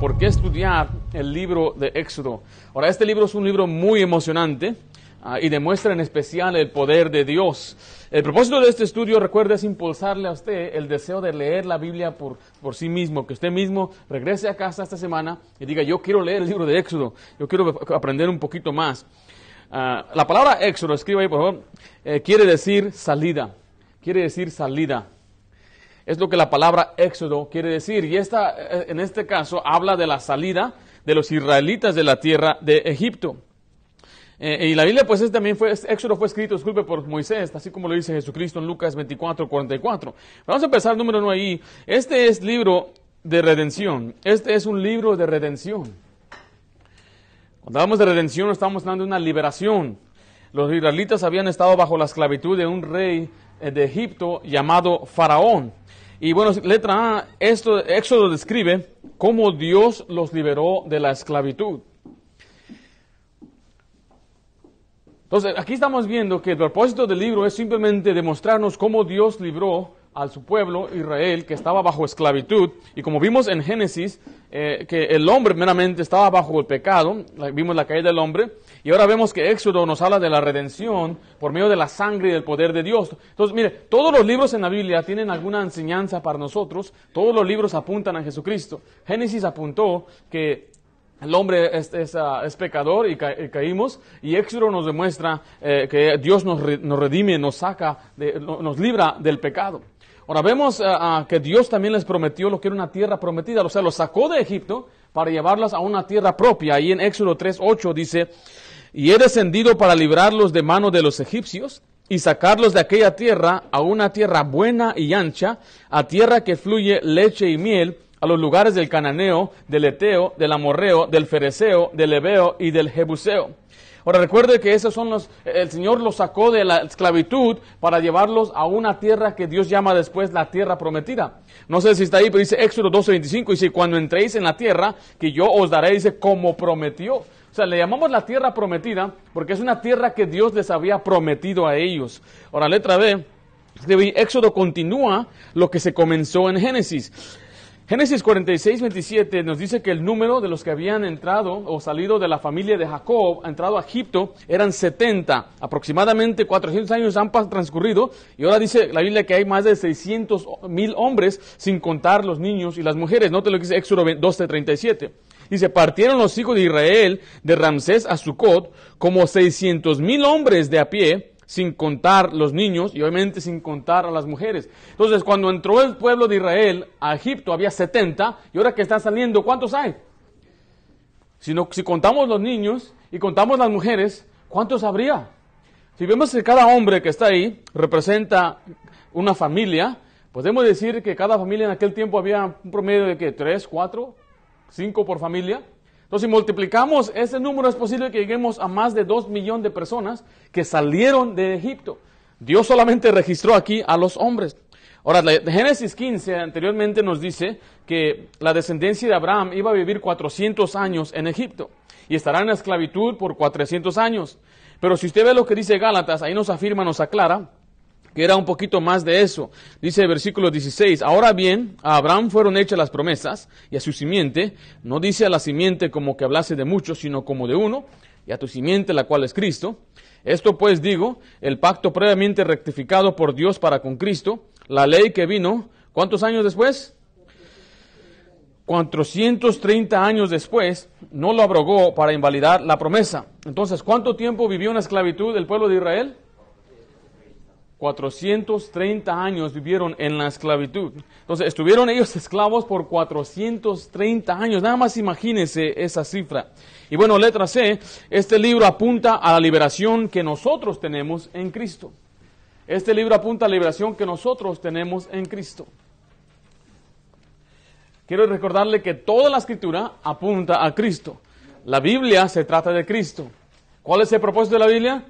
¿Por qué estudiar el libro de Éxodo? Ahora, este libro es un libro muy emocionante ah, y demuestra en especial el poder de Dios. El propósito de este estudio, recuerda, es impulsarle a usted el deseo de leer la Biblia por, por sí mismo, que usted mismo regrese a casa esta semana y diga, yo quiero leer el libro de Éxodo, yo quiero aprender un poquito más. Ah, la palabra éxodo, escriba ahí por favor, eh, quiere decir salida, quiere decir salida. Es lo que la palabra éxodo quiere decir. Y esta, eh, en este caso habla de la salida de los israelitas de la tierra de Egipto. Eh, y la Biblia, pues, también fue, Éxodo fue escrito, disculpe, por Moisés, así como lo dice Jesucristo en Lucas 24, 44. Vamos a empezar número uno ahí. Este es libro de redención. Este es un libro de redención. Cuando hablamos de redención, estamos hablando de una liberación. Los israelitas habían estado bajo la esclavitud de un rey eh, de Egipto llamado Faraón. Y bueno, letra A, esto, Éxodo describe cómo Dios los liberó de la esclavitud. Entonces, aquí estamos viendo que el propósito del libro es simplemente demostrarnos cómo Dios libró a su pueblo Israel que estaba bajo esclavitud. Y como vimos en Génesis, eh, que el hombre meramente estaba bajo el pecado, vimos la caída del hombre, y ahora vemos que Éxodo nos habla de la redención por medio de la sangre y del poder de Dios. Entonces, mire, todos los libros en la Biblia tienen alguna enseñanza para nosotros, todos los libros apuntan a Jesucristo. Génesis apuntó que el hombre es, ah, pecador y, caímos. Y Éxodo nos demuestra eh, que Dios nos, redime, nos saca, nos libra del pecado. Ahora vemos eh, que Dios también les prometió lo que era una tierra prometida, o sea, los sacó de Egipto para llevarlas a una tierra propia. Ahí en Éxodo 3.8 dice, y he descendido para librarlos de mano de los egipcios y sacarlos de aquella tierra a una tierra buena y ancha, a tierra que fluye leche y miel, a los lugares del cananeo, del eteo, del amorreo, del fereceo, del ebeo y del jebuseo Ahora recuerde que esos son los, el Señor los sacó de la esclavitud para llevarlos a una tierra que Dios llama después la tierra prometida. No sé si está ahí, pero dice Éxodo 12:25, dice, cuando entréis en la tierra que yo os daré, dice, como prometió. O sea, le llamamos la tierra prometida porque es una tierra que Dios les había prometido a ellos. Ahora, letra B, Éxodo continúa lo que se comenzó en Génesis. Génesis 46, 27 nos dice que el número de los que habían entrado o salido de la familia de Jacob, entrado a Egipto, eran 70. Aproximadamente 400 años han transcurrido y ahora dice la Biblia que hay más de 600 mil hombres sin contar los niños y las mujeres. Note lo que dice Éxodo 12, 37. Dice, partieron los hijos de Israel de Ramsés a Sucot como 600 mil hombres de a pie sin contar los niños y obviamente sin contar a las mujeres. Entonces, cuando entró el pueblo de Israel a Egipto había 70 y ahora que están saliendo, ¿cuántos hay? Si, si contamos los niños y contamos las mujeres, ¿cuántos habría? Si vemos que cada hombre que está ahí representa una familia, podemos decir que cada familia en aquel tiempo había un promedio de que tres, cuatro, cinco por familia. Entonces, si multiplicamos ese número, es posible que lleguemos a más de 2 millones de personas que salieron de Egipto. Dios solamente registró aquí a los hombres. Ahora, Génesis 15 anteriormente nos dice que la descendencia de Abraham iba a vivir 400 años en Egipto y estará en la esclavitud por 400 años. Pero si usted ve lo que dice Gálatas, ahí nos afirma, nos aclara que era un poquito más de eso. Dice el versículo 16, ahora bien, a Abraham fueron hechas las promesas y a su simiente, no dice a la simiente como que hablase de muchos, sino como de uno, y a tu simiente, la cual es Cristo. Esto pues digo, el pacto previamente rectificado por Dios para con Cristo, la ley que vino, ¿cuántos años después? 430 años después, no lo abrogó para invalidar la promesa. Entonces, ¿cuánto tiempo vivió en esclavitud el pueblo de Israel? 430 años vivieron en la esclavitud. Entonces, estuvieron ellos esclavos por 430 años. Nada más imagínense esa cifra. Y bueno, letra C, este libro apunta a la liberación que nosotros tenemos en Cristo. Este libro apunta a la liberación que nosotros tenemos en Cristo. Quiero recordarle que toda la escritura apunta a Cristo. La Biblia se trata de Cristo. ¿Cuál es el propósito de la Biblia?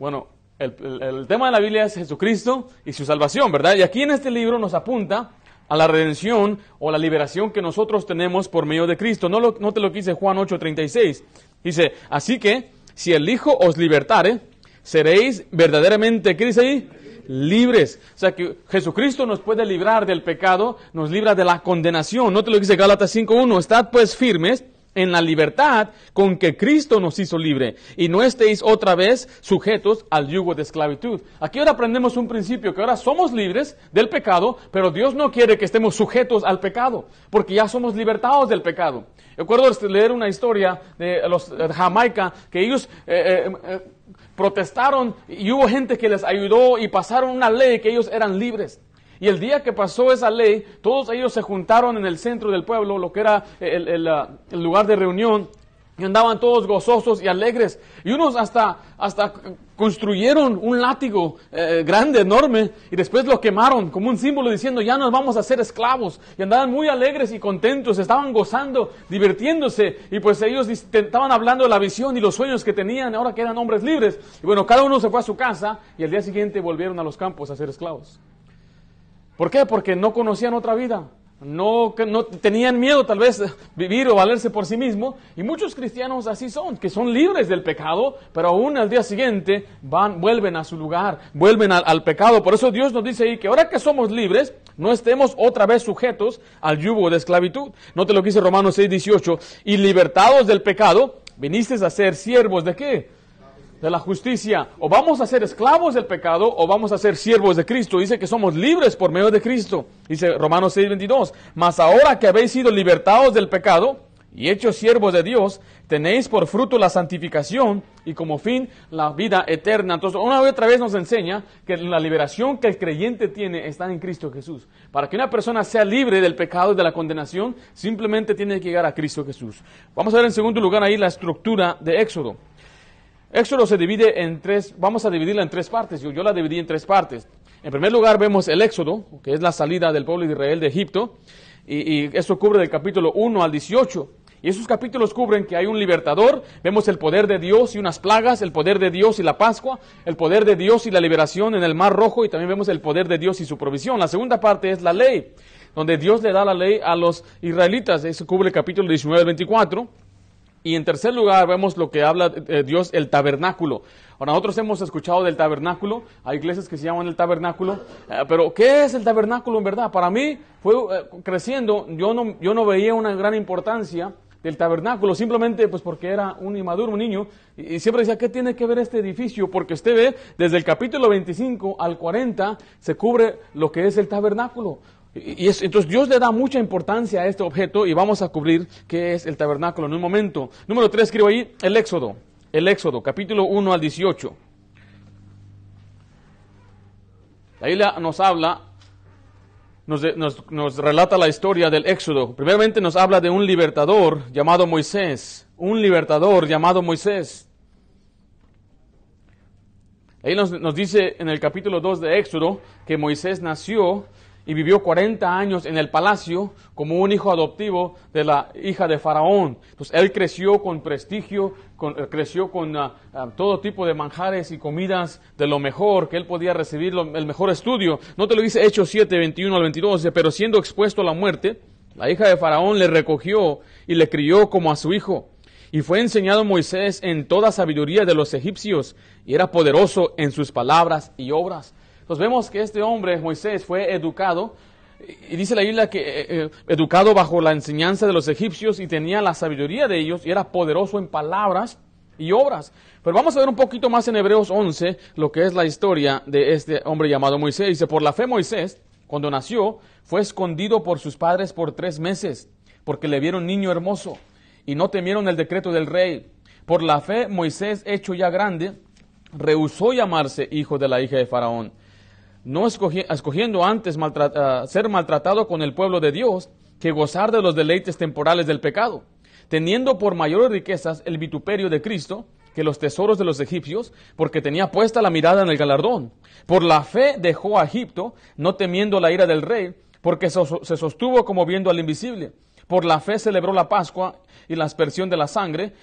Bueno, el, tema de la Biblia es Jesucristo y su salvación, ¿verdad? Y aquí en este libro nos apunta a la redención o la liberación que nosotros tenemos por medio de Cristo. No, no te lo quise Juan 8:36. Dice, así que si el Hijo os libertare, seréis verdaderamente, ¿qué dice libres. O sea que Jesucristo nos puede librar del pecado, nos libra de la condenación. No te lo dice Gálatas 5.1. Estad pues firmes, en la libertad con que Cristo nos hizo libre y no estéis otra vez sujetos al yugo de esclavitud. Aquí ahora aprendemos un principio, que ahora somos libres del pecado, pero Dios no quiere que estemos sujetos al pecado, porque ya somos libertados del pecado. Recuerdo leer una historia de los Jamaica, que ellos... Eh, eh, em, eh, protestaron y hubo gente que les ayudó y pasaron una ley que ellos eran libres. Y el día que pasó esa ley, todos ellos se juntaron en el centro del pueblo, lo que era el, lugar de reunión, y andaban todos gozosos y alegres. Y unos hasta, hasta construyeron un látigo eh, grande, enorme, y después lo quemaron como un símbolo diciendo, ya nos vamos a ser esclavos. Y andaban muy alegres y contentos, estaban gozando, divirtiéndose, y pues ellos estaban hablando de la visión y los sueños que tenían ahora que eran hombres libres. Y bueno, cada uno se fue a su casa y al día siguiente volvieron a los campos a ser esclavos. ¿Por qué? Porque no conocían otra vida. No, tenían miedo tal vez vivir o valerse por sí mismo. Y muchos cristianos así son, que son libres del pecado, pero aún al día siguiente van, vuelven a su lugar, vuelven al, pecado. Por eso Dios nos dice ahí que ahora que somos libres, no estemos otra vez sujetos al yugo de esclavitud. ¿No te lo que dice Romanos 6, 18. Y libertados del pecado, viniste a ser siervos de qué? de la justicia. O vamos a ser esclavos del pecado o vamos a ser siervos de Cristo. Dice que somos libres por medio de Cristo. Dice Romanos 6:22. Mas ahora que habéis sido libertados del pecado y hechos siervos de Dios, tenéis por fruto la santificación y como fin la vida eterna. Entonces, una vez otra vez nos enseña que la liberación que el creyente tiene está en Cristo Jesús. Para que una persona sea libre del pecado y de la condenación, simplemente tiene que llegar a Cristo Jesús. Vamos a ver en segundo lugar ahí la estructura de Éxodo. Éxodo se divide en tres, vamos a dividirla en tres partes, yo, la dividí en tres partes. En primer lugar vemos el Éxodo, que es la salida del pueblo de Israel de Egipto, y, y eso cubre del capítulo 1 al 18. Y esos capítulos cubren que hay un libertador, vemos el poder de Dios y unas plagas, el poder de Dios y la Pascua, el poder de Dios y la liberación en el Mar Rojo y también vemos el poder de Dios y su provisión. La segunda parte es la ley, donde Dios le da la ley a los israelitas, eso cubre el capítulo 19 al 24. Y en tercer lugar vemos lo que habla eh, eh, Dios, el tabernáculo. Ahora, nosotros hemos escuchado del tabernáculo, hay iglesias que se llaman el tabernáculo, eh, pero ¿qué es el tabernáculo en verdad? Para mí fue creciendo, yo no, yo no veía una gran importancia del tabernáculo, simplemente pues porque era un inmaduro, niño, y, siempre decía, ¿qué tiene que ver este edificio? Porque usted ve, desde el capítulo 25 al 40 se cubre lo que es el tabernáculo. Y entonces Dios le da mucha importancia a este objeto y vamos a cubrir qué es el tabernáculo en un momento. Número 3, escribo ahí el Éxodo. El Éxodo, capítulo 1 al 18. Ahí nos habla, nos, relata la historia del Éxodo. Primeramente nos habla de un libertador llamado Moisés. Un libertador llamado Moisés. Ahí nos, nos, dice en el capítulo 2 de Éxodo que Moisés nació y vivió 40 años en el palacio como un hijo adoptivo de la hija de Faraón. él creció con prestigio, con, eh, creció con ah, ah, todo tipo de manjares y comidas de lo mejor, que él podía recibir el mejor estudio. No te lo dice Hechos 7, 21 al 22, pero siendo expuesto a la muerte, la hija de Faraón le recogió y le crió como a su hijo. Y fue enseñado Moisés en toda sabiduría de los egipcios, y era poderoso en sus palabras y obras. Pues vemos que este hombre, Moisés, fue educado, y dice la Biblia que eh, eh, educado bajo la enseñanza de los egipcios y tenía la sabiduría de ellos y era poderoso en palabras y obras. Pero vamos a ver un poquito más en Hebreos 11 lo que es la historia de este hombre llamado Moisés. Dice, por la fe Moisés, cuando nació, fue escondido por sus padres por tres meses, porque le vieron niño hermoso y no temieron el decreto del rey. Por la fe Moisés, hecho ya grande, rehusó llamarse hijo de la hija de Faraón no escogiendo antes eh, ser maltratado con el pueblo de Dios que gozar de los deleites temporales del pecado, teniendo por mayores riquezas el vituperio de Cristo que los tesoros de los egipcios, porque tenía puesta la mirada en el galardón. Por la fe dejó a Egipto, no temiendo la ira del rey, porque se sostuvo como viendo al invisible. Por la fe celebró la Pascua y la aspersión de la sangre,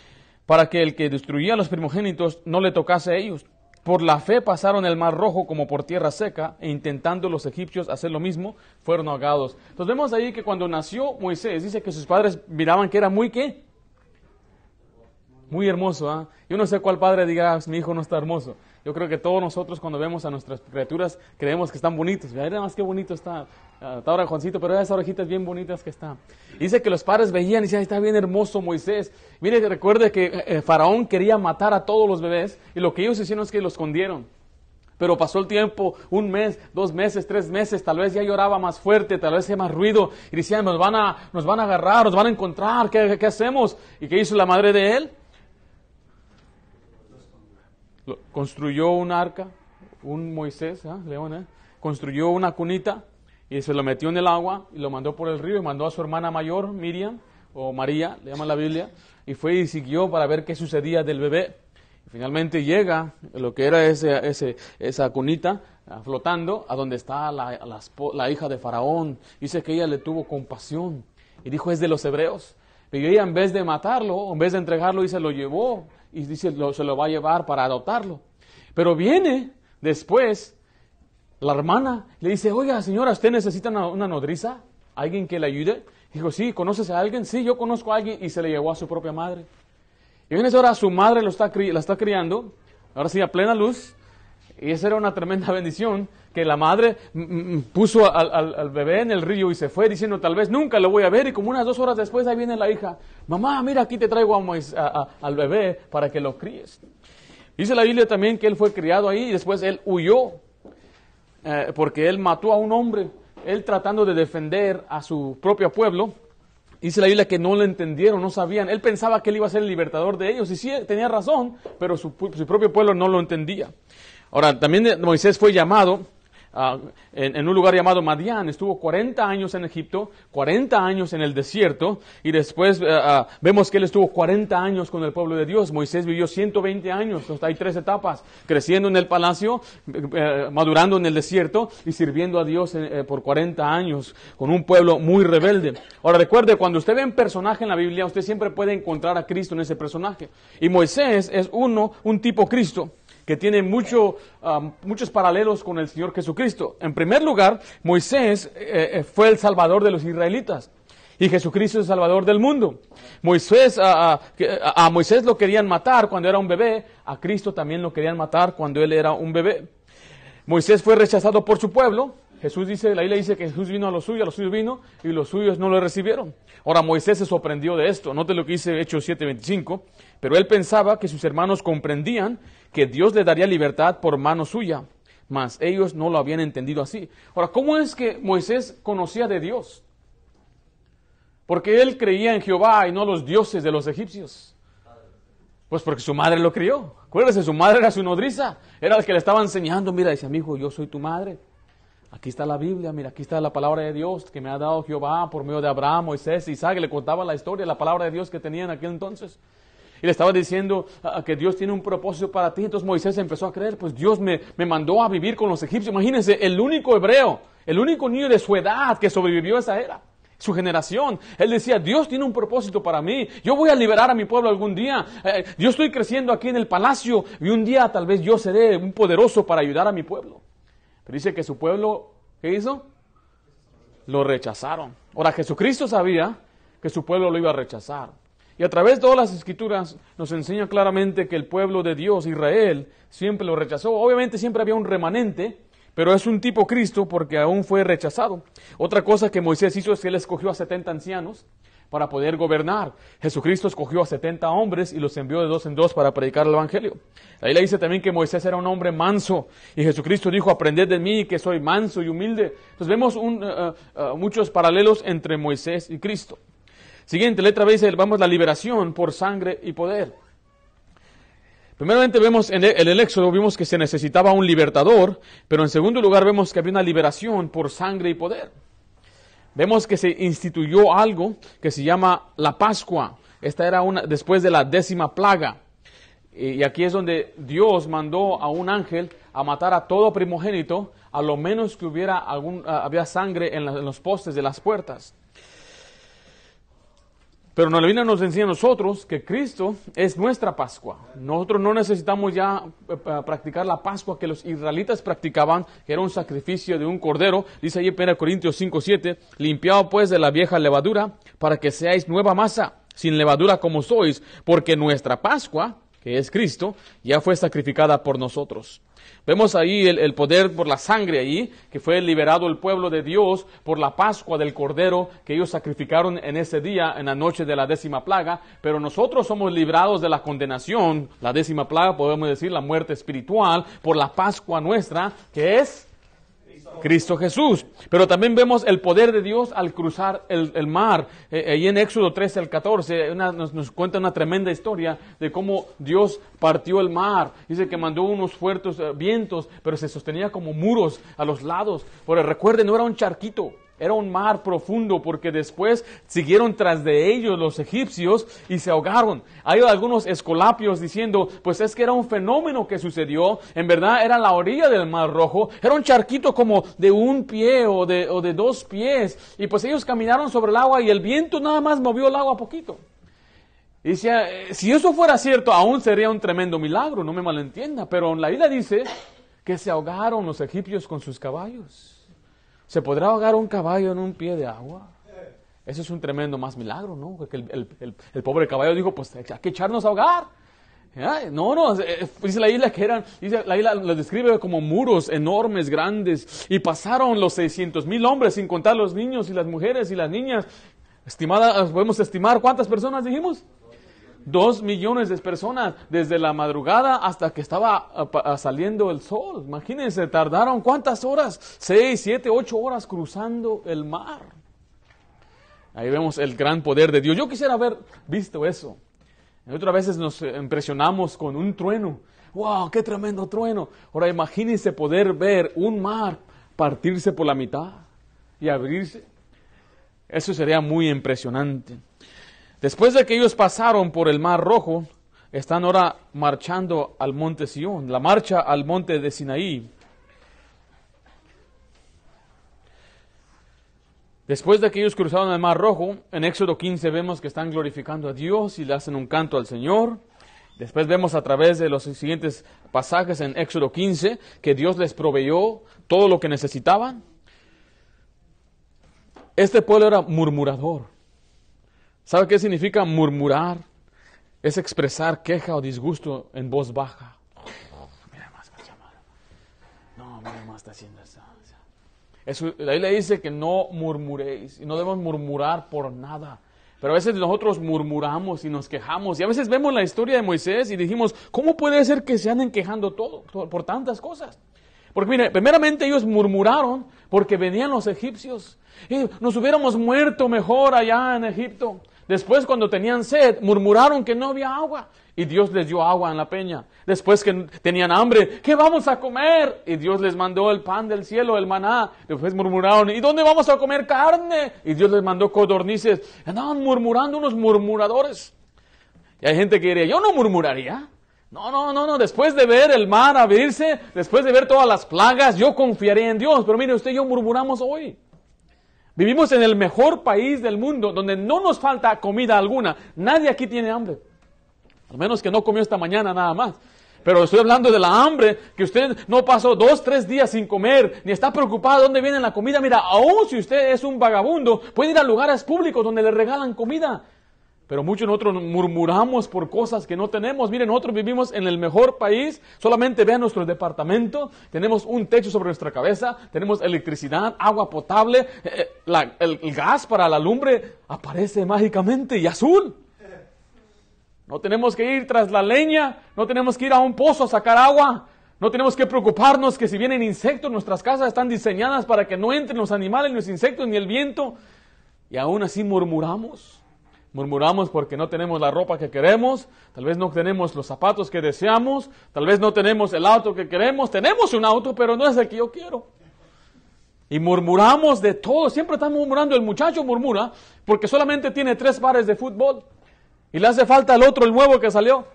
para que el que destruía a los primogénitos no le tocase a ellos por la fe pasaron el mar rojo como por tierra seca, e intentando los egipcios hacer lo mismo, fueron ahogados. Entonces vemos ahí que cuando nació Moisés, dice que sus padres miraban que era muy qué? Muy hermoso, ¿ah? Yo no sé cuál padre diga, ah, mi hijo no está hermoso. Yo creo que todos nosotros cuando vemos a nuestras criaturas creemos que están bonitos. Mira, más qué bonito está. Ah, ahora Juancito, pero esas orejitas bien bonitas que están Dice que los padres veían y decían, está bien hermoso Moisés. Mire, recuerde que eh, eh, Faraón quería matar a todos los bebés y lo que ellos hicieron es que los escondieron. Pero pasó el tiempo, un mes, dos meses, tres meses, tal vez ya lloraba más fuerte, tal vez hacía más ruido y decían, nos van a, nos van a agarrar, nos van a encontrar, ¿qué, hacemos? ¿Y qué hizo la madre de él? Construyó un arca, un Moisés, ¿ah? León, ¿eh? construyó una cunita y se lo metió en el agua y lo mandó por el río y mandó a su hermana mayor, Miriam, o María, le llaman la Biblia, y fue y siguió para ver qué sucedía del bebé. Y finalmente llega lo que era ese, ese, esa cunita ah, flotando a donde está la, hija de Faraón. Dice que ella le tuvo compasión y dijo es de los hebreos. Pero ella en vez de matarlo, en vez de entregarlo, se lo llevó y dice lo, se lo va a llevar para adoptarlo. Pero viene después la hermana, le dice, oiga señora, ¿usted necesita una, nodriza? ¿Alguien que le ayude? Dijo, sí, ¿conoces a alguien? Sí, yo conozco a alguien y se le llevó a su propia madre. Y en esa hora su madre lo está, la está criando, ahora sí, a plena luz, y esa era una tremenda bendición, que la madre mm, mm, mm, puso al, bebé en el río y se fue diciendo, tal vez nunca lo voy a ver, y como unas dos horas después ahí viene la hija, mamá, mira, aquí te traigo al bebé para que lo críes. Dice la Biblia también que él fue criado ahí y después él huyó eh, porque él mató a un hombre, él tratando de defender a su propio pueblo. Dice la Biblia que no lo entendieron, no sabían. Él pensaba que él iba a ser el libertador de ellos, y sí, tenía razón, pero su, su propio pueblo no lo entendía. Ahora, también eh, Moisés fue llamado Ah, en, un lugar llamado Madián, estuvo 40 años en Egipto, 40 años en el desierto, y después eh, ah, vemos que él estuvo 40 años con el pueblo de Dios. Moisés vivió 120 años, entonces hay tres etapas, creciendo en el palacio, eh, madurando en el desierto y sirviendo a Dios eh, por 40 años con un pueblo muy rebelde. Ahora recuerde, cuando usted ve un personaje en la Biblia, usted siempre puede encontrar a Cristo en ese personaje. Y Moisés es uno, un tipo Cristo que tiene mucho, ah, muchos paralelos con el Señor Jesucristo. En primer lugar, Moisés eh, eh, fue el salvador de los israelitas. Y Jesucristo es el Salvador del mundo. Moisés, ah, ah, a, Moisés lo querían matar cuando era un bebé, a Cristo también lo querían matar cuando él era un bebé. Moisés fue rechazado por su pueblo, Jesús dice, la Biblia dice que Jesús vino a los suyos, a los suyos vino, y los suyos no lo recibieron. Ahora Moisés se sorprendió de esto, note lo que dice Hechos 7:25, pero él pensaba que sus hermanos comprendían que Dios le daría libertad por mano suya, mas ellos no lo habían entendido así. Ahora, ¿cómo es que Moisés conocía de Dios? Porque él creía en Jehová y no los dioses de los egipcios. Pues porque su madre lo crió. Acuérdese, su madre era su nodriza. Era la que le estaba enseñando. Mira, dice, amigo, yo soy tu madre. Aquí está la Biblia, mira, aquí está la palabra de Dios que me ha dado Jehová por medio de Abraham, Moisés, Isaac. Le contaba la historia, la palabra de Dios que tenía en aquel entonces. Y le estaba diciendo que Dios tiene un propósito para ti. Entonces Moisés empezó a creer, pues Dios me, mandó a vivir con los egipcios. Imagínense, el único hebreo, el único niño de su edad que sobrevivió a esa era su generación. Él decía, Dios tiene un propósito para mí. Yo voy a liberar a mi pueblo algún día. Eh, eh, yo estoy creciendo aquí en el palacio y un día tal vez yo seré un poderoso para ayudar a mi pueblo. Pero dice que su pueblo, ¿qué hizo? Lo rechazaron. Ahora, Jesucristo sabía que su pueblo lo iba a rechazar. Y a través de todas las escrituras nos enseña claramente que el pueblo de Dios, Israel, siempre lo rechazó. Obviamente siempre había un remanente, pero es un tipo Cristo porque aún fue rechazado. Otra cosa que Moisés hizo es que él escogió a 70 ancianos para poder gobernar. Jesucristo escogió a 70 hombres y los envió de dos en dos para predicar el Evangelio. Ahí le dice también que Moisés era un hombre manso y Jesucristo dijo, aprended de mí que soy manso y humilde. Entonces vemos eh, eh, eh, muchos paralelos entre Moisés y Cristo. Siguiente letra B dice, vamos, la liberación por sangre y poder. Primeramente vemos en el Éxodo, vimos que se necesitaba un libertador, pero en segundo lugar vemos que había una liberación por sangre y poder. Vemos que se instituyó algo que se llama la Pascua. Esta era una, después de la décima plaga. Y aquí es donde Dios mandó a un ángel a matar a todo primogénito, a lo menos que hubiera algún, había sangre en los postes de las puertas. Pero la nos enseña a nosotros que Cristo es nuestra Pascua. Nosotros no necesitamos ya eh, practicar la Pascua que los israelitas practicaban, que era un sacrificio de un cordero. Dice ahí en 1 Corintios 5:7, limpiado pues de la vieja levadura, para que seáis nueva masa, sin levadura como sois, porque nuestra Pascua, que es Cristo, ya fue sacrificada por nosotros. Vemos ahí el, el, poder por la sangre ahí que fue liberado el pueblo de Dios por la Pascua del Cordero que ellos sacrificaron en ese día, en la noche de la décima plaga, pero nosotros somos librados de la condenación, la décima plaga, podemos decir la muerte espiritual, por la Pascua nuestra, que es Cristo Jesús. Pero también vemos el poder de Dios al cruzar el, mar. Eh, ahí en Éxodo 13 al 14 nos, cuenta una tremenda historia de cómo Dios partió el mar. Dice que mandó unos fuertes eh, vientos, pero se sostenía como muros a los lados. el recuerden, no era un charquito. Era un mar profundo porque después siguieron tras de ellos los egipcios y se ahogaron. Hay algunos escolapios diciendo, pues es que era un fenómeno que sucedió. En verdad era la orilla del mar rojo. Era un charquito como de un pie o de, dos pies. Y pues ellos caminaron sobre el agua y el viento nada más movió el agua poquito. Y eh, si, eso fuera cierto, aún sería un tremendo milagro, no me malentienda. Pero la vida dice que se ahogaron los egipcios con sus caballos. ¿Se podrá ahogar un caballo en un pie de agua? Eso es un tremendo más milagro, ¿no? Porque el, el, pobre caballo dijo, pues hay que echarnos a ahogar. No, no, dice la isla que eran, dice la isla lo describe como muros enormes, grandes, y pasaron los 600 mil hombres, sin contar los niños y las mujeres y las niñas. Estimadas, podemos estimar cuántas personas dijimos dos millones de personas desde la madrugada hasta que estaba ah, ah, saliendo el sol. Imagínense, tardaron cuántas horas, seis, siete, ocho horas cruzando el mar. Ahí vemos el gran poder de Dios. Yo quisiera haber visto eso. Otras veces nos eh, impresionamos con un trueno. ¡Wow! ¡Qué tremendo trueno! Ahora imagínense poder ver un mar partirse por la mitad y abrirse. Eso sería muy impresionante. Después de que ellos pasaron por el Mar Rojo, están ahora marchando al monte Sión, la marcha al monte de Sinaí. Después de que ellos cruzaron el Mar Rojo, en Éxodo 15 vemos que están glorificando a Dios y le hacen un canto al Señor. Después vemos a través de los siguientes pasajes en Éxodo 15 que Dios les proveyó todo lo que necesitaban. Este pueblo era murmurador. ¿Sabe qué significa murmurar? Es expresar queja o disgusto en voz baja. mira más, No, mira más está haciendo eso. eso. Ahí le dice que no murmuréis y no debemos murmurar por nada. Pero a veces nosotros murmuramos y nos quejamos. Y a veces vemos la historia de Moisés y dijimos, ¿cómo puede ser que se anden quejando por tantas cosas? Porque mire, primeramente ellos murmuraron porque venían los egipcios. Y nos hubiéramos muerto mejor allá en Egipto. Después cuando tenían sed, murmuraron que no había agua y Dios les dio agua en la peña. Después que tenían hambre, ¿qué vamos a comer? Y Dios les mandó el pan del cielo, el maná. Después murmuraron, ¿y dónde vamos a comer carne? Y Dios les mandó codornices. Andaban murmurando unos murmuradores. Y hay gente que diría, yo no murmuraría. No, no, no, no. Después de ver el mar abrirse, después de ver todas las plagas, yo confiaré en Dios. Pero mire, usted yo murmuramos hoy. Vivimos en el mejor país del mundo, donde no nos falta comida alguna. Nadie aquí tiene hambre. Al menos que no comió esta mañana nada más. Pero estoy hablando de la hambre, que usted no pasó dos, tres días sin comer, ni está preocupado de dónde viene la comida. Mira, aún si usted es un vagabundo, puede ir a lugares públicos donde le regalan comida. Pero muchos nosotros murmuramos por cosas que no tenemos. Miren, nosotros vivimos en el mejor país. Solamente vean nuestro departamento. Tenemos un techo sobre nuestra cabeza. Tenemos electricidad, agua potable. Eh, eh, el, gas para la lumbre aparece mágicamente y azul. No tenemos que ir tras la leña. No tenemos que ir a un pozo a sacar agua. No tenemos que preocuparnos que si vienen insectos, nuestras casas están diseñadas para que no entren los animales, los insectos, ni el viento. Y aún así murmuramos. Murmuramos porque no tenemos la ropa que queremos, tal vez no tenemos los zapatos que deseamos, tal vez no tenemos el auto que queremos, tenemos un auto, pero no es el que yo quiero. Y murmuramos de todo, siempre estamos murmurando, el muchacho murmura porque solamente tiene tres pares de fútbol y le hace falta el otro, el nuevo que salió.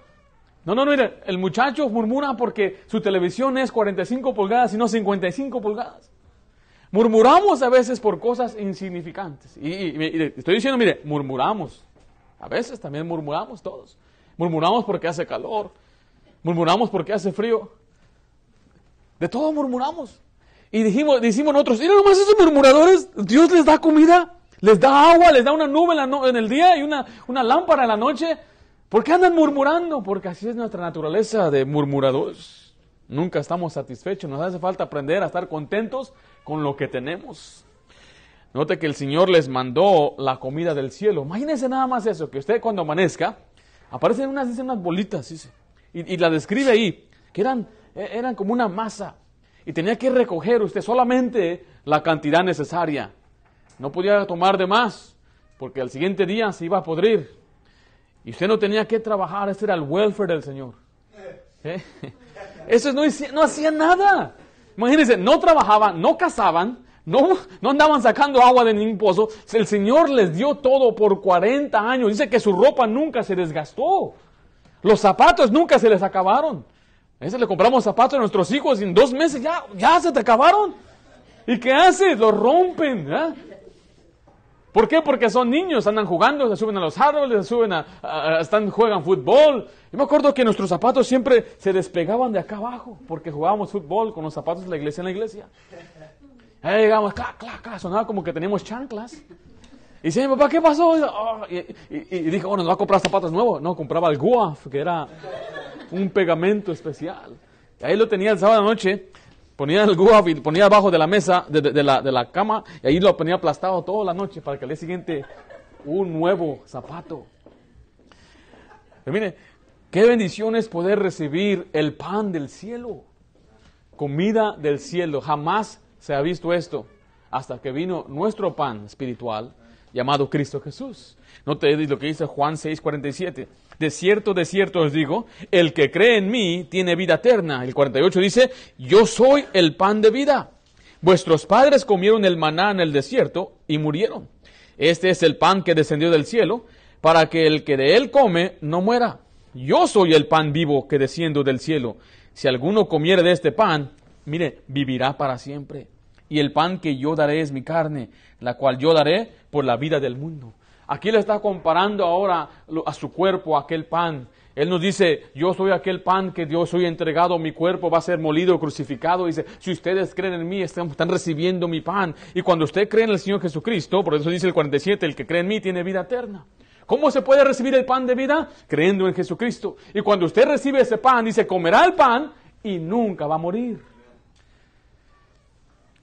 No, no, no, mire, el muchacho murmura porque su televisión es 45 pulgadas y no 55 pulgadas. Murmuramos a veces por cosas insignificantes. Y, estoy diciendo, mire, murmuramos. A veces también murmuramos todos. Murmuramos porque hace calor. Murmuramos porque hace frío. De todo murmuramos. Y dijimos, decimos nosotros, mira nomás esos murmuradores, Dios les da comida, les da agua, les da una nube en, en el día y una, una lámpara en la noche. ¿Por qué andan murmurando? Porque así es nuestra naturaleza de murmuradores. Nunca estamos satisfechos, nos hace falta aprender a estar contentos con lo que tenemos. Note que el Señor les mandó la comida del cielo. Imagínense nada más eso, que usted cuando amanezca, aparecen unas, dicen unas bolitas, y, la describe ahí, que eran, e, eran como una masa, y tenía que recoger usted solamente la cantidad necesaria. No podía tomar de más, porque al siguiente día se iba a podrir. Y usted no tenía que trabajar, ese era el welfare del Señor. ¿Eh? Eso no, no hacía nada. Imagínense, no trabajaban, no cazaban, no, no andaban sacando agua de ningún pozo. El Señor les dio todo por 40 años. Dice que su ropa nunca se desgastó. Los zapatos nunca se les acabaron. A veces le compramos zapatos a nuestros hijos y en dos meses ya, ya se te acabaron. ¿Y qué hace? lo rompen. ¿ah? ¿Por qué? Porque son niños, andan jugando, se suben a los árboles, se suben a, están, juegan fútbol. Yo me acuerdo que nuestros zapatos siempre se despegaban de acá abajo, porque jugábamos fútbol con los zapatos de la iglesia en la iglesia. Ahí llegamos, clac, clac, sonaba como que teníamos chanclas. Y dice, papá, ¿qué pasó? Y, ah, dijo, bueno, oh, nos va a comprar zapatos nuevos. No, compraba el guaf, que era un pegamento especial. ahí lo tenía el sábado de noche. Ponía el guaf y ponía abajo de la mesa, de, la, cama, y ahí lo ponía aplastado toda la noche para que le día siguiente un nuevo zapato. mire, qué bendición es poder recibir el pan del cielo, comida del cielo. Jamás se ha visto esto hasta que vino nuestro pan espiritual llamado Cristo Jesús. No te lo que dice Juan 6:47 de cierto, os digo, el que cree en mí tiene vida eterna. El 48 dice, yo soy el pan de vida. Vuestros padres comieron el maná en el desierto y murieron. Este es el pan que descendió del cielo, para que el que de él come no muera. Yo soy el pan vivo que desciendo del cielo. Si alguno comiere de este pan, mire, vivirá para siempre. Y el pan que yo daré es mi carne, la cual yo daré por la vida del mundo. Aquí le está comparando ahora a su cuerpo aquel pan. Él nos dice, yo soy aquel pan que Dios hoy entregado, mi cuerpo va a ser molido, crucificado. Dice, si ustedes creen en mí, están, están recibiendo mi pan. Y cuando usted cree en el Señor Jesucristo, por eso dice el 47, el que cree en mí tiene vida eterna. ¿Cómo se puede recibir el pan de vida? Creyendo en Jesucristo. Y cuando usted recibe ese pan, dice, comerá el pan y nunca va a morir.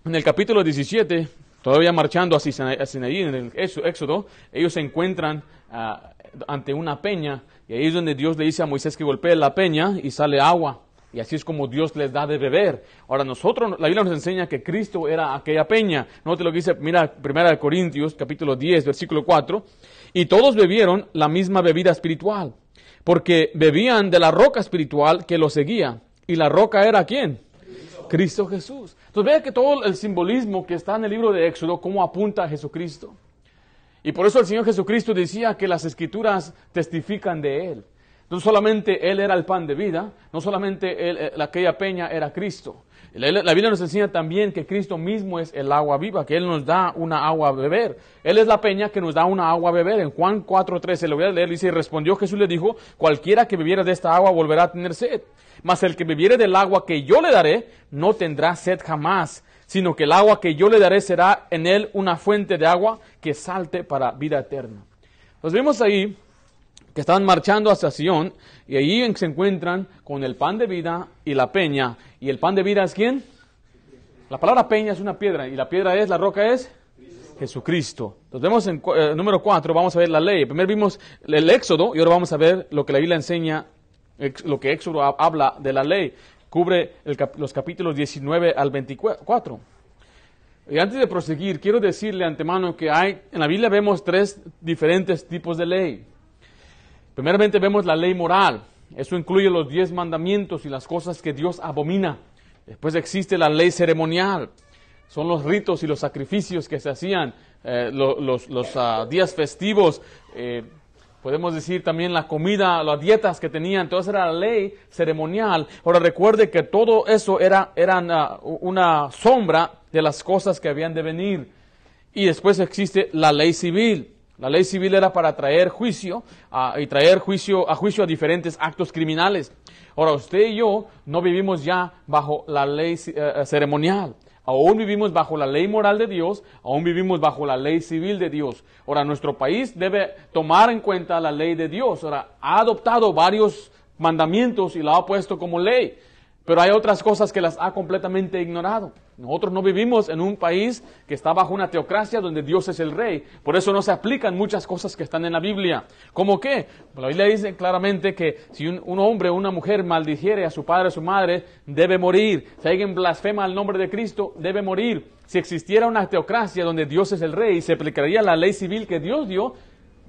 En el capítulo 17, Todavía marchando hacia Sinaí en el Éxodo, ellos se encuentran ah, ante una peña y ahí es donde Dios le dice a Moisés que golpee la peña y sale agua. Y así es como Dios les da de beber. Ahora nosotros, la Biblia nos enseña que Cristo era aquella peña. ¿No te lo dice, mira, 1 Corintios capítulo 10, versículo 4. Y todos bebieron la misma bebida espiritual, porque bebían de la roca espiritual que los seguía. ¿Y la roca era quién? Cristo Jesús. Entonces vea que todo el simbolismo que está en el libro de Éxodo, cómo apunta a Jesucristo. Y por eso el Señor Jesucristo decía que las escrituras testifican de Él. No solamente Él era el pan de vida, no solamente eh, aquella peña era Cristo, la, Biblia nos enseña también que Cristo mismo es el agua viva, que Él nos da una agua a beber. Él es la peña que nos da una agua a beber. En Juan 4.13, lo voy a leer, dice, respondió Jesús le dijo, cualquiera que bebiera de esta agua volverá a tener sed. Mas el que bebiere del agua que yo le daré, no tendrá sed jamás, sino que el agua que yo le daré será en él una fuente de agua que salte para vida eterna. Nos vemos ahí que están marchando hacia Sion y allí se encuentran con el pan de vida y la peña. ¿Y el pan de vida es quién? La palabra peña es una piedra y la piedra es, la roca es Jesucristo. Entonces vemos en eh, número 4, vamos a ver la ley. Primero vimos el Éxodo y ahora vamos a ver lo que la Biblia enseña, lo que Éxodo habla de la ley. Cubre los capítulos 19 al 24. Y antes de proseguir, quiero decirle antemano que hay, en la Biblia vemos tres diferentes tipos de ley. Primeramente vemos la ley moral. Eso incluye los diez mandamientos y las cosas que Dios abomina. Después existe la ley ceremonial. Son los ritos y los sacrificios que se hacían, eh, los, ah, días festivos, eh, podemos decir también la comida, las dietas que tenían. Entonces era la ley ceremonial. Ahora recuerde que todo eso era ah, una sombra de las cosas que habían de venir. Y después existe la ley civil. La ley civil era para traer juicio y traer juicio a juicio a diferentes actos criminales. Ahora, usted y yo no vivimos ya bajo la ley eh, eh, ceremonial. Aún vivimos bajo la ley moral de Dios, aún vivimos bajo la ley civil de Dios. Ahora, nuestro país debe tomar en cuenta la ley de Dios. Ahora, ha adoptado varios mandamientos y la ha puesto como ley pero hay otras cosas que las ha completamente ignorado. Nosotros no vivimos en un país que está bajo una teocracia donde Dios es el rey. Por eso no se aplican muchas cosas que están en la Biblia. ¿Cómo qué? Pues la Biblia dice claramente que si un, hombre o una mujer maldijere a su padre o su madre, debe morir. Si alguien blasfema al nombre de Cristo, debe morir. Si existiera una teocracia donde Dios es el rey y se aplicaría la ley civil que Dios dio,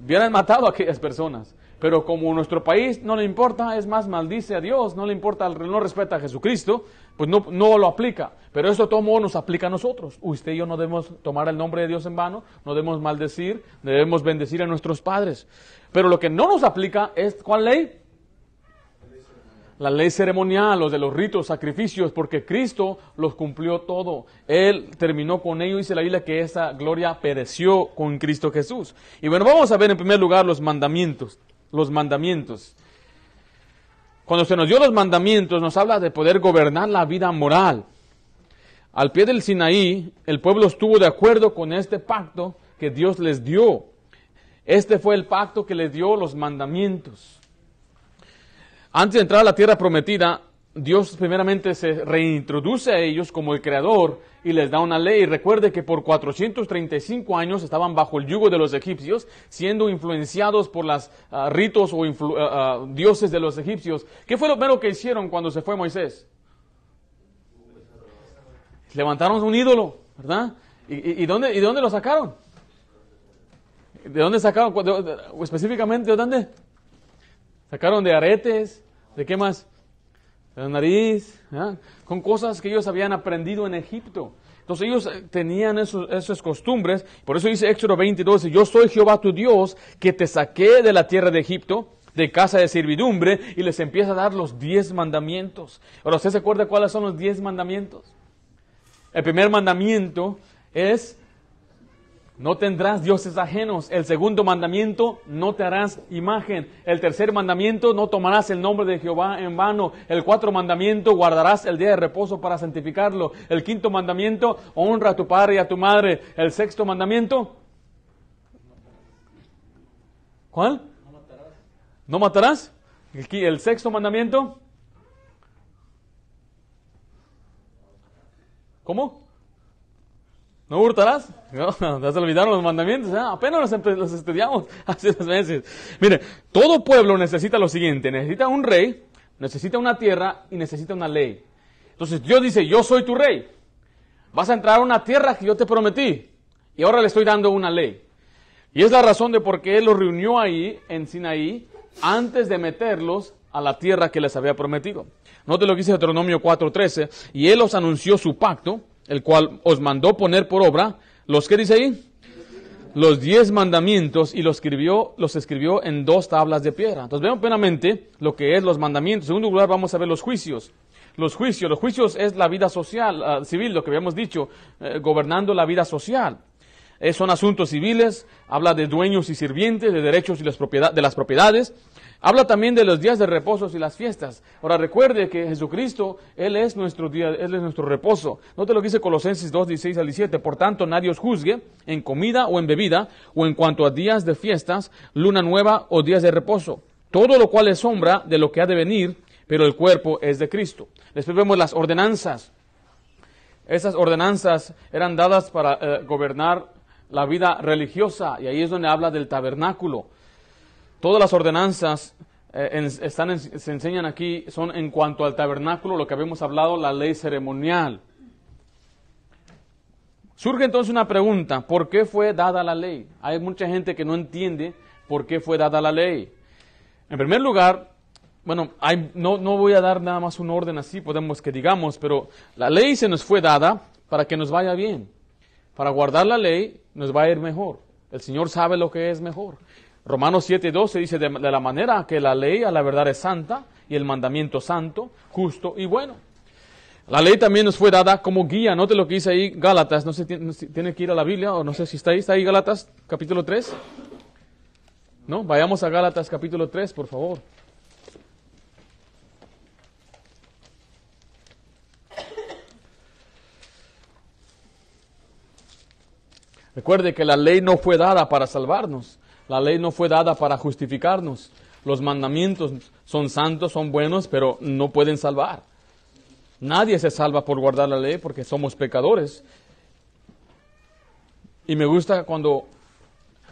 hubieran matado a aquellas personas. Pero como nuestro país no le importa, es más, maldice a Dios, no le importa, no respeta a Jesucristo, pues no, no lo aplica. Pero eso todo nos aplica a nosotros. Usted y yo no debemos tomar el nombre de Dios en vano, no debemos maldecir, debemos bendecir a nuestros padres. Pero lo que no nos aplica es, ¿cuál ley? la ley ceremonial, los de los ritos, sacrificios, porque Cristo los cumplió todo. Él terminó con y dice la Biblia, que esa gloria pereció con Cristo Jesús. Y bueno, vamos a ver en primer lugar los mandamientos los mandamientos. Cuando se nos dio los mandamientos, nos habla de poder gobernar la vida moral. Al pie del Sinaí, el pueblo estuvo de acuerdo con este pacto que Dios les dio. Este fue el pacto que les dio los mandamientos. Antes de entrar a la tierra prometida, Dios primeramente se reintroduce a ellos como el creador y les da una ley. Recuerde que por 435 años estaban bajo el yugo de los egipcios, siendo influenciados por los ah, ritos o ah, ah, dioses de los egipcios. ¿Qué fue lo primero que hicieron cuando se fue Moisés? Levantaron un ídolo, ¿verdad? ¿Y, de dónde, lo sacaron? ¿De dónde sacaron? específicamente, ¿de dónde? Sacaron de aretes, ¿de qué más? la nariz, con cosas que ellos habían aprendido en Egipto. Entonces ellos eh, tenían esas costumbres, por eso dice Éxodo 22, yo soy Jehová tu Dios, que te saqué de la tierra de Egipto, de casa de servidumbre, y les empieza a dar los diez mandamientos. Ahora, ¿usted se acuerda cuáles son los diez mandamientos? El primer mandamiento es no tendrás dioses ajenos. El segundo mandamiento, no te harás imagen. El tercer mandamiento, no tomarás el nombre de Jehová en vano. El cuarto mandamiento, guardarás el día de reposo para santificarlo. El quinto mandamiento, honra a tu padre y a tu madre. El sexto mandamiento, ¿cuál? No matarás. ¿No matarás? El, sexto mandamiento, ¿cómo? No hurtarás. No, ya se los mandamientos. ¿eh? apenas los, estudiamos hace dos meses. Mire, todo pueblo necesita lo siguiente. Necesita un rey, necesita una tierra y necesita una ley. Entonces Dios dice, yo soy tu rey. Vas a entrar a una tierra que yo te prometí. Y ahora le estoy dando una ley. Y es la razón de por qué Él los reunió ahí, en Sinaí, antes de meterlos a la tierra que les había prometido. Note lo que dice Deuteronomio 4.13. Y Él los anunció su pacto el cual os mandó poner por obra, los que dice ahí, los diez mandamientos y los escribió, los escribió en dos tablas de piedra. Entonces veamos plenamente lo que es los mandamientos. En segundo lugar vamos a ver los juicios. Los juicios, los juicios es la vida social, ah, civil, lo que habíamos dicho, eh, gobernando la vida social. Eh, son asuntos civiles, habla de dueños y sirvientes, de derechos y de las propiedades, Habla también de los días de reposo y las fiestas. Ahora recuerde que Jesucristo, Él es nuestro día, Él es nuestro reposo. te lo que dice Colosenses 2, 16 al 17. Por tanto, nadie os juzgue en comida o en bebida, o en cuanto a días de fiestas, luna nueva o días de reposo. Todo lo cual es sombra de lo que ha de venir, pero el cuerpo es de Cristo. Después vemos las ordenanzas. Esas ordenanzas eran dadas para eh, gobernar la vida religiosa, y ahí es donde habla del tabernáculo Todas las ordenanzas eh, están se enseñan aquí son en cuanto al tabernáculo, lo que habíamos hablado, la ley ceremonial. Surge entonces una pregunta, ¿por qué fue dada la ley? Hay mucha gente que no entiende por qué fue dada la ley. En primer lugar, bueno, no, no voy a dar nada más un orden así, podemos que digamos, pero la ley se nos fue dada para que nos vaya bien. Para guardar la ley nos va a ir mejor. El Señor sabe lo que es mejor. Romanos 7:12 dice, de, la manera que la ley a la verdad es santa y el mandamiento santo, justo y bueno. La ley también nos fue dada como guía. Note lo que dice ahí Gálatas. No sé, si tiene que ir a la Biblia o no sé si está ahí. ¿Está ahí Gálatas capítulo 3? No, vayamos a Gálatas capítulo 3, por favor. Recuerde que la ley no fue dada para salvarnos. La ley no fue dada para justificarnos. Los mandamientos son santos, son buenos, pero no pueden salvar. Nadie se salva por guardar la ley porque somos pecadores. Y me gusta cuando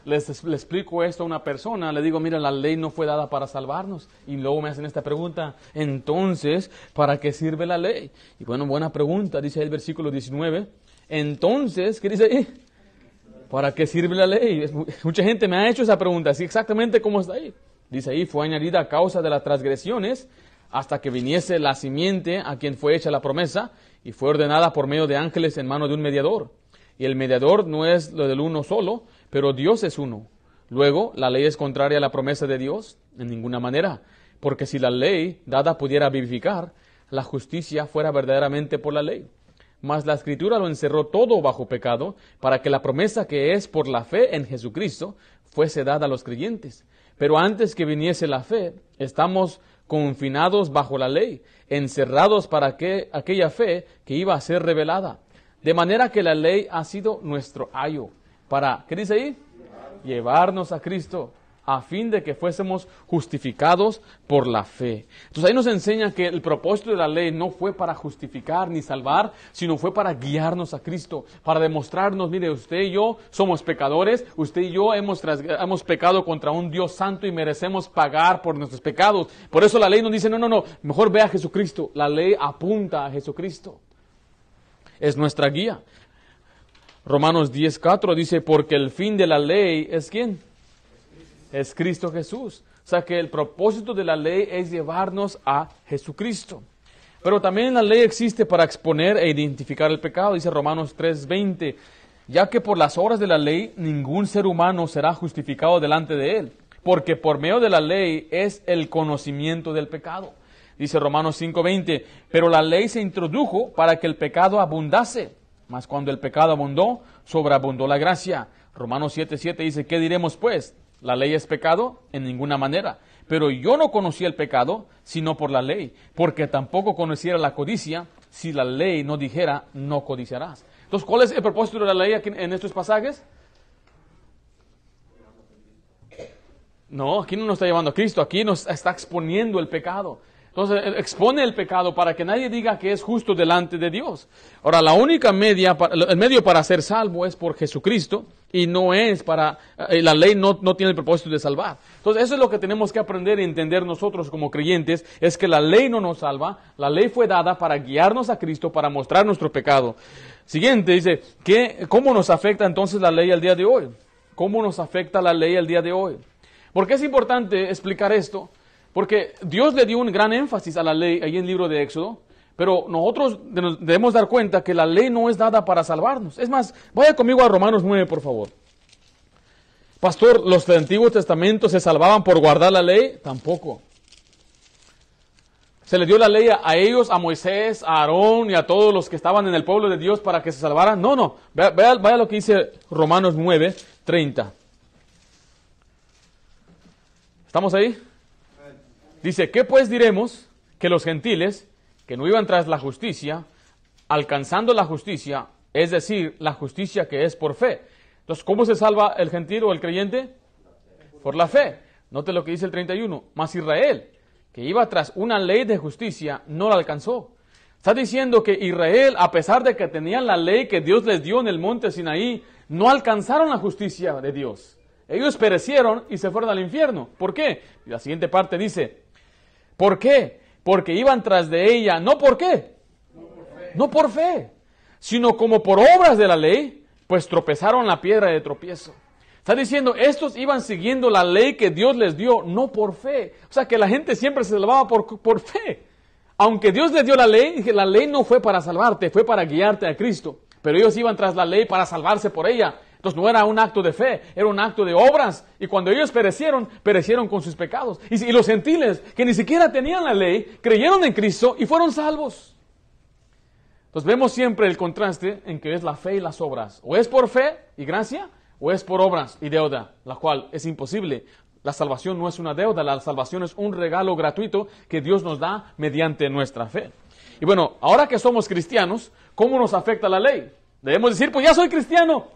les, explico esto a una persona, le digo, mira, la ley no fue dada para salvarnos. Y luego me hacen esta pregunta, entonces, ¿para qué sirve la ley? Y bueno, buena pregunta, dice el versículo 19. Entonces, ¿qué dice ahí? ¿Para qué sirve la ley? Mucha gente me ha hecho esa pregunta, así exactamente como está ahí. Dice ahí, fue añadida a causa de las transgresiones hasta que viniese la simiente a quien fue hecha la promesa y fue ordenada por medio de ángeles en mano de un mediador. Y el mediador no es lo del uno solo, pero Dios es uno. Luego, la ley es contraria a la promesa de Dios en ninguna manera, porque si la ley dada pudiera vivificar, la justicia fuera verdaderamente por la ley. Mas la escritura lo encerró todo bajo pecado, para que la promesa que es por la fe en Jesucristo fuese dada a los creyentes. Pero antes que viniese la fe, estamos confinados bajo la ley, encerrados para aquella fe que iba a ser revelada. De manera que la ley ha sido nuestro ayo para, ¿qué dice ahí? Llevarnos a Cristo a fin de que fuésemos justificados por la fe. Entonces ahí nos enseña que el propósito de la ley no fue para justificar ni salvar, sino fue para guiarnos a Cristo, para demostrarnos, mire, usted y yo somos pecadores, usted y yo hemos, hemos pecado contra un Dios santo y merecemos pagar por nuestros pecados. Por eso la ley nos dice, no, no, no, mejor ve a Jesucristo. La ley apunta a Jesucristo. Es nuestra guía. Romanos 10.4 dice, porque el fin de la ley es quién? es Cristo Jesús. O sea que el propósito de la ley es llevarnos a Jesucristo. Pero también la ley existe para exponer e identificar el pecado, dice Romanos 3:20, ya que por las obras de la ley ningún ser humano será justificado delante de él, porque por medio de la ley es el conocimiento del pecado. Dice Romanos 5:20, pero la ley se introdujo para que el pecado abundase, mas cuando el pecado abundó, sobreabundó la gracia. Romanos 7:7 dice, ¿qué diremos pues? ¿La ley es pecado? En ninguna manera. Pero yo no conocía el pecado sino por la ley, porque tampoco conociera la codicia si la ley no dijera, no codiciarás. Entonces, ¿cuál es el propósito de la ley aquí en estos pasajes? No, aquí no nos está llevando a Cristo, aquí nos está exponiendo el pecado. Entonces eh, expone el pecado para que nadie diga que es justo delante de Dios. Ahora, la única media, el medio para ser salvo es por Jesucristo y no es para, eh, eh, la ley no, tiene el propósito de salvar. Entonces, eso es lo que tenemos que aprender y entender nosotros como creyentes, es que la ley no nos salva, la ley fue dada para guiarnos a Cristo, para mostrar nuestro pecado. Siguiente, dice, ¿cómo nos afecta entonces la ley al día de hoy? ¿Cómo nos afecta la ley al día de hoy? Porque es importante explicar esto? Porque Dios le dio un gran énfasis a la ley ahí en el libro de Éxodo, pero nosotros debemos dar cuenta que la ley no es dada para salvarnos. Es más, vaya conmigo a Romanos 9, por favor. Pastor, ¿los del Antiguo Testamento se salvaban por guardar la ley? Tampoco. Se le dio la ley a, ellos, a Moisés, a Aarón y a todos los que estaban en el pueblo de Dios para que se salvaran. No, no. Vea, vaya lo que dice Romanos 9, 30. ¿Estamos ahí? Dice, ¿qué pues diremos que los gentiles que no iban tras la justicia, alcanzando la justicia, es decir, la justicia que es por fe? Entonces, ¿cómo se salva el gentil o el creyente? Por la fe. Note lo que dice el 31. Más Israel, que iba tras una ley de justicia, no la alcanzó. Está diciendo que Israel, a pesar de que tenían la ley que Dios les dio en el monte Sinaí, no alcanzaron la justicia de Dios. Ellos perecieron y se fueron al infierno. ¿Por qué? la siguiente parte dice, ¿Por qué? Porque iban tras de ella, no por qué, no por fe, sino como por obras de la ley, pues tropezaron la piedra de tropiezo. Está diciendo, estos iban siguiendo la ley que Dios les dio, no por fe. O sea, que la gente siempre se salvaba por, por fe. Aunque Dios les dio la ley, la ley no fue para salvarte, fue para guiarte a Cristo. Pero ellos iban tras la ley para salvarse por ella. Entonces no era un acto de fe, era un acto de obras. Y cuando ellos perecieron, perecieron con sus pecados. Y, los gentiles, que ni siquiera tenían la ley, creyeron en Cristo y fueron salvos. Entonces vemos siempre el contraste en que es la fe y las obras. O es por fe y gracia, o es por obras y deuda, la cual es imposible. La salvación no es una deuda, la salvación es un regalo gratuito que Dios nos da mediante nuestra fe. Y bueno, ahora que somos cristianos, ¿cómo nos afecta la ley? Debemos decir, pues ya soy cristiano,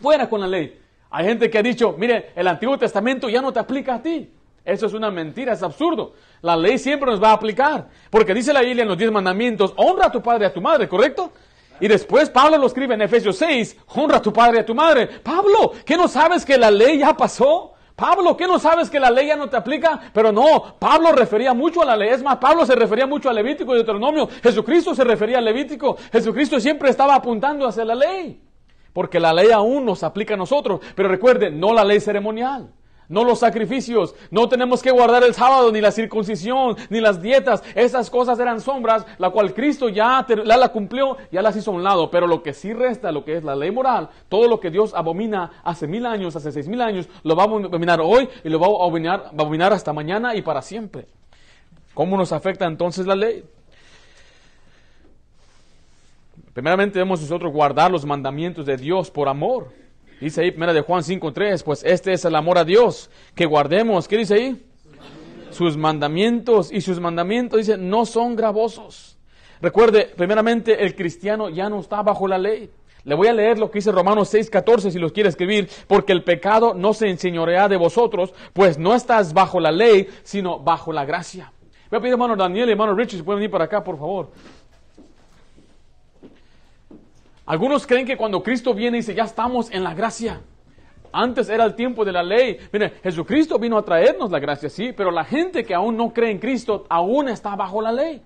Fuera con la ley. Hay gente que ha dicho, mire, el Antiguo Testamento ya no te aplica a ti. Eso es una mentira, es absurdo. La ley siempre nos va a aplicar. Porque dice la Biblia en los diez mandamientos, honra a tu padre y a tu madre, ¿correcto? Y después Pablo lo escribe en Efesios 6, honra a tu padre y a tu madre. Pablo, ¿qué no sabes que la ley ya pasó? Pablo, ¿qué no sabes que la ley ya no te aplica? Pero no, Pablo refería mucho a la ley. Es más, Pablo se refería mucho a Levítico y Deuteronomio. Jesucristo se refería a Levítico. Jesucristo siempre estaba apuntando hacia la ley porque la ley aún nos aplica a nosotros. Pero recuerden, no la ley ceremonial, no los sacrificios, no tenemos que guardar el sábado, ni la circuncisión, ni las dietas. Esas cosas eran sombras, la cual Cristo ya la, cumplió, ya las hizo a un lado. Pero lo que sí resta, lo que es la ley moral, todo lo que Dios abomina hace mil años, hace seis mil años, lo va a abominar hoy y lo va a abominar hasta mañana y para siempre. ¿Cómo nos afecta entonces la ley? Primeramente debemos nosotros guardar los mandamientos de Dios por amor. Dice ahí, primera de Juan 5.3, pues este es el amor a Dios, que guardemos, ¿qué dice ahí? Sus mandamientos, y sus mandamientos, dice, no son gravosos. Recuerde, primeramente, el cristiano ya no está bajo la ley. Le voy a leer lo que dice Romanos 14, si los quiere escribir, porque el pecado no se enseñorea de vosotros, pues no estás bajo la ley, sino bajo la gracia. Voy a pedir hermano Daniel y hermano Richard si pueden venir para acá, por favor. Algunos creen que cuando Cristo viene dice, ya estamos en la gracia. Antes era el tiempo de la ley. Mire, Jesucristo vino a traernos la gracia, sí, pero la gente que aún no cree en Cristo aún está bajo la ley.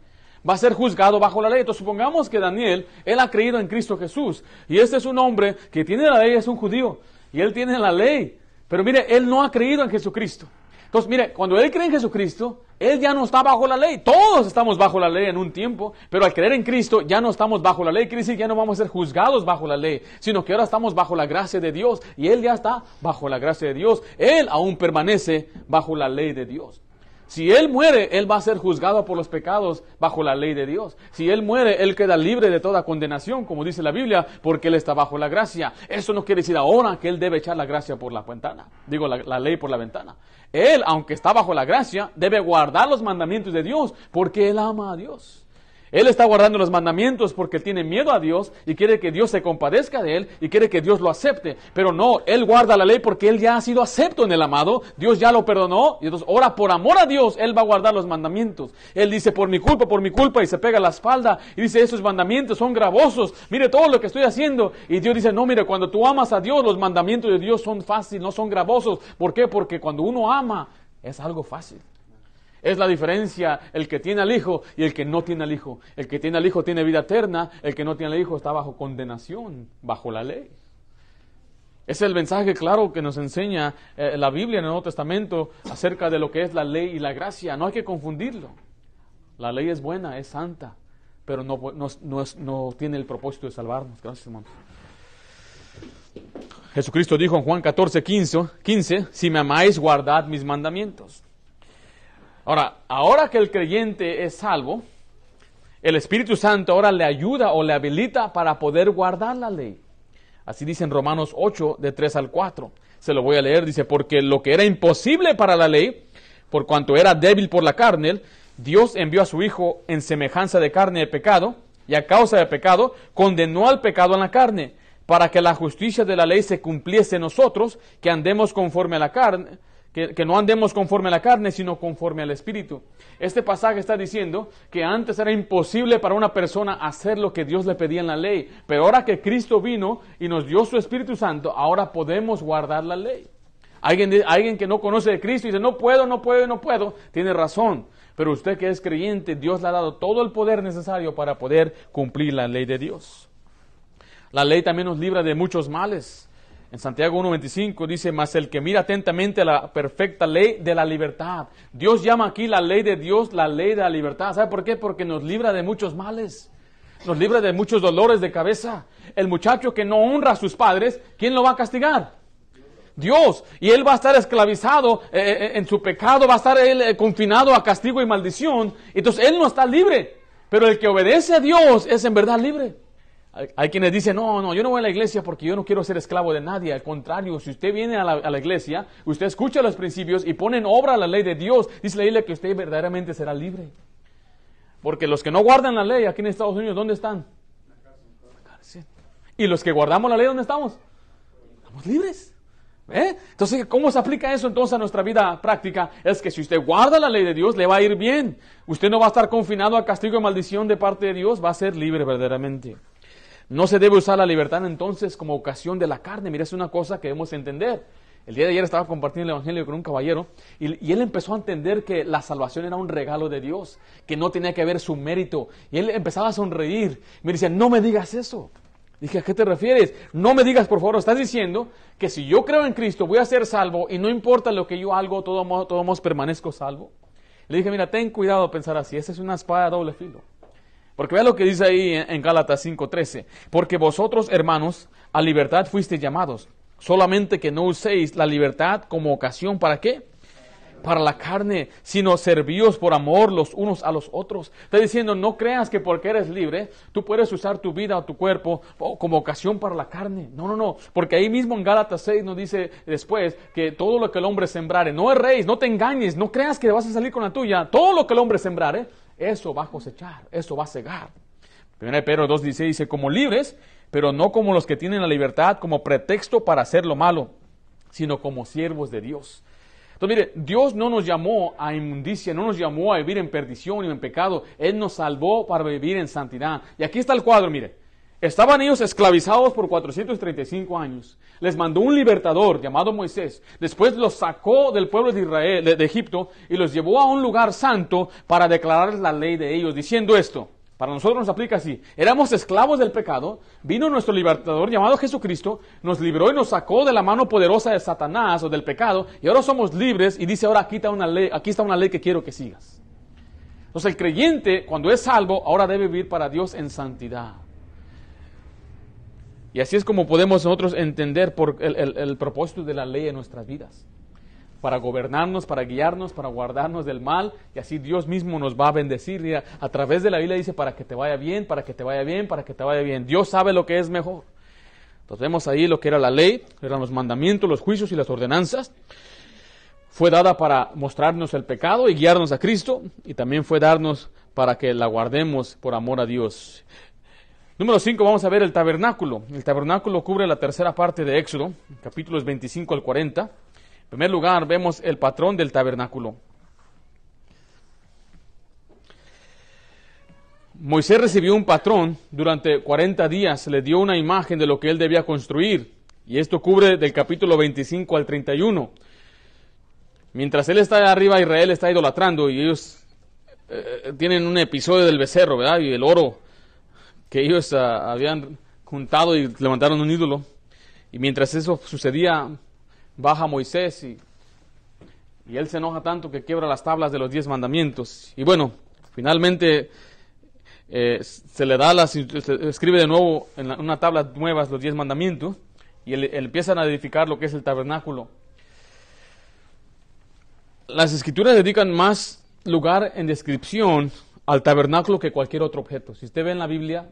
Va a ser juzgado bajo la ley. Entonces supongamos que Daniel, él ha creído en Cristo Jesús. Y este es un hombre que tiene la ley, es un judío. Y él tiene la ley. Pero mire, él no ha creído en Jesucristo. Entonces, mire, cuando él cree en Jesucristo, él ya no está bajo la ley. Todos estamos bajo la ley en un tiempo, pero al creer en Cristo ya no estamos bajo la ley. Quiere decir ya no vamos a ser juzgados bajo la ley, sino que ahora estamos bajo la gracia de Dios y Él ya está bajo la gracia de Dios. Él aún permanece bajo la ley de Dios. Si él muere, él va a ser juzgado por los pecados bajo la ley de Dios. Si él muere, él queda libre de toda condenación, como dice la Biblia, porque él está bajo la gracia. Eso no quiere decir ahora que él debe echar la gracia por la ventana. Digo, la, ley por la ventana. Él, aunque está bajo la gracia, debe guardar los mandamientos de Dios porque él ama a Dios. Él está guardando los mandamientos porque tiene miedo a Dios y quiere que Dios se compadezca de él y quiere que Dios lo acepte. Pero no, él guarda la ley porque él ya ha sido acepto en el amado, Dios ya lo perdonó y entonces ahora por amor a Dios él va a guardar los mandamientos. Él dice por mi culpa, por mi culpa y se pega la espalda y dice esos mandamientos son gravosos, mire todo lo que estoy haciendo. Y Dios dice, no, mire, cuando tú amas a Dios los mandamientos de Dios son fáciles, no son gravosos. ¿Por qué? Porque cuando uno ama es algo fácil. Es la diferencia el que tiene al Hijo y el que no tiene al Hijo. El que tiene al Hijo tiene vida eterna, el que no tiene al Hijo está bajo condenación, bajo la ley. Es el mensaje claro que nos enseña eh, la Biblia en el Nuevo Testamento acerca de lo que es la ley y la gracia. No hay que confundirlo. La ley es buena, es santa, pero no, tiene el propósito de salvarnos. Gracias, hermanos. Jesucristo dijo en Juan 14, 15, 15, si me amáis, guardad mis mandamientos. Ahora, ahora que el creyente es salvo, el Espíritu Santo ahora le ayuda o le habilita para poder guardar la ley. Así dicen Romanos 8, de 3 al 4. Se lo voy a leer, dice, porque lo que era imposible para la ley, por cuanto era débil por la carne, Dios envió a su Hijo en semejanza de carne de pecado, y a causa de pecado, condenó al pecado en la carne, para que la justicia de la ley se cumpliese en nosotros, que andemos conforme a la carne, que, no andemos conforme a la carne, sino conforme al Espíritu. Este pasaje está diciendo que antes era imposible para una persona hacer lo que Dios le pedía en la ley, pero ahora que Cristo vino y nos dio su Espíritu Santo, ahora podemos guardar la ley. Alguien, alguien que no conoce a Cristo y dice, no puedo, no puedo, no puedo, tiene razón. Pero usted que es creyente, Dios le ha dado todo el poder necesario para poder cumplir la ley de Dios. La ley también nos libra de muchos males. En Santiago 1.25 dice, más el que mira atentamente a la perfecta ley de la libertad. Dios llama aquí la ley de Dios la ley de la libertad. ¿Sabe por qué? Porque nos libra de muchos males, nos libra de muchos dolores de cabeza. El muchacho que no honra a sus padres, ¿quién lo va a castigar? Dios. Y él va a estar esclavizado eh, eh, eh, en su pecado, va a estar él confinado a castigo y maldición. Entonces él no está libre. Pero el que obedece a Dios es en verdad libre hay, quienes dicen, no, no, yo no voy a la iglesia porque yo no quiero ser esclavo de nadie. Al contrario, si usted viene a la, iglesia, usted escucha los principios y pone en obra la ley de Dios, dice la Biblia que usted verdaderamente será libre. Porque los que no guardan la ley aquí en Estados Unidos, ¿dónde están? La cárcel. Y los que guardamos la ley, ¿dónde estamos? Estamos libres. ¿Eh? Entonces, ¿cómo se aplica eso entonces a nuestra vida práctica? Es que si usted guarda la ley de Dios, le va a ir bien. Usted no va a estar confinado a castigo y maldición de parte de Dios, va a ser libre verdaderamente. No se debe usar la libertad entonces como ocasión de la carne. Mira, es una cosa que debemos entender. El día de ayer estaba compartiendo el Evangelio con un caballero y, él empezó a entender que la salvación era un regalo de Dios, que no tenía que ver su mérito. Y él empezaba a sonreír. Me decía, no me digas eso. Dije, ¿a qué te refieres? No me digas, por favor, estás diciendo que si yo creo en Cristo voy a ser salvo y no importa lo que yo hago, todo todos permanezco salvo. Le dije, mira, ten cuidado de pensar así, esa es una espada de doble filo. Porque vea lo que dice ahí en Gálatas 5:13. Porque vosotros, hermanos, a libertad fuisteis llamados. Solamente que no uséis la libertad como ocasión para qué? Para la carne, sino servíos por amor los unos a los otros. Está diciendo, no creas que porque eres libre, tú puedes usar tu vida o tu cuerpo como ocasión para la carne. No, no, no. Porque ahí mismo en Gálatas 6 nos dice después que todo lo que el hombre sembrare, no erréis, no te engañes, no creas que vas a salir con la tuya. Todo lo que el hombre sembrare, eso va a cosechar, eso va a cegar. 1 Pedro 2.16 dice, como libres, pero no como los que tienen la libertad como pretexto para hacer lo malo, sino como siervos de Dios. Entonces, mire, Dios no nos llamó a inmundicia, no nos llamó a vivir en perdición y en pecado. Él nos salvó para vivir en santidad. Y aquí está el cuadro, mire. Estaban ellos esclavizados por 435 años. Les mandó un libertador llamado Moisés. Después los sacó del pueblo de Israel, de, Egipto, y los llevó a un lugar santo para declarar la ley de ellos, diciendo esto. Para nosotros nos aplica así. Éramos esclavos del pecado, vino nuestro libertador llamado Jesucristo, nos libró y nos sacó de la mano poderosa de Satanás o del pecado, y ahora somos libres y dice ahora aquí está una ley, aquí está una ley que quiero que sigas. Entonces el creyente, cuando es salvo, ahora debe vivir para Dios en santidad. Y así es como podemos nosotros entender por el, propósito de la ley en nuestras vidas. Para gobernarnos, para guiarnos, para guardarnos del mal. Y así Dios mismo nos va a bendecir. a, a través de la Biblia dice para que te vaya bien, para que te vaya bien, para que te vaya bien. Dios sabe lo que es mejor. Entonces vemos ahí lo que era la ley, eran los mandamientos, los juicios y las ordenanzas. Fue dada para mostrarnos el pecado y guiarnos a Cristo, y también fue darnos para que la guardemos por amor a Dios. Número 5, vamos a ver el tabernáculo. El tabernáculo cubre la tercera parte de Éxodo, capítulos 25 al 40. En primer lugar, vemos el patrón del tabernáculo. Moisés recibió un patrón, durante 40 días le dio una imagen de lo que él debía construir, y esto cubre del capítulo 25 al 31. Mientras él está arriba, Israel está idolatrando y ellos eh, eh, tienen un episodio del becerro, ¿verdad? Y el oro que ellos ah, habían juntado y levantaron un ídolo. Y mientras eso sucedía, baja Moisés y, y él se enoja tanto que quiebra las tablas de los diez mandamientos. Y bueno, finalmente eh, se le da las, escribe de nuevo en una tabla nueva los diez mandamientos y empiezan a edificar lo que es el tabernáculo. Las escrituras dedican más lugar en descripción al tabernáculo que cualquier otro objeto. Si usted ve en la Biblia,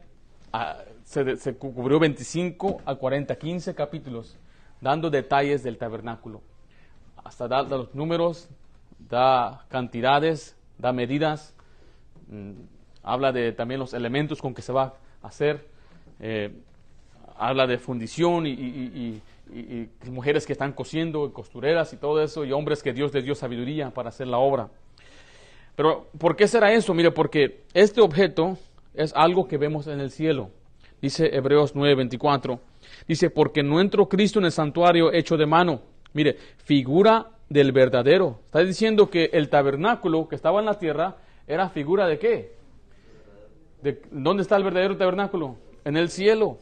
se, cubrió 25 a 40, 15 capítulos, dando detalles del tabernáculo. Hasta da, los números, da cantidades, da medidas, mm, habla de también los elementos con que se va a hacer, eh, habla de fundición y, y, mujeres que están cosiendo, costureras y todo eso, y hombres que Dios les dio sabiduría para hacer la obra. Pero, ¿por qué será eso? Mire, porque este objeto es algo que vemos en el cielo. Dice Hebreos 9:24. Dice, porque no entró Cristo en el santuario hecho de mano. Mire, figura del verdadero. Está diciendo que el tabernáculo que estaba en la tierra era figura de qué? De, ¿Dónde está el verdadero tabernáculo? En el cielo.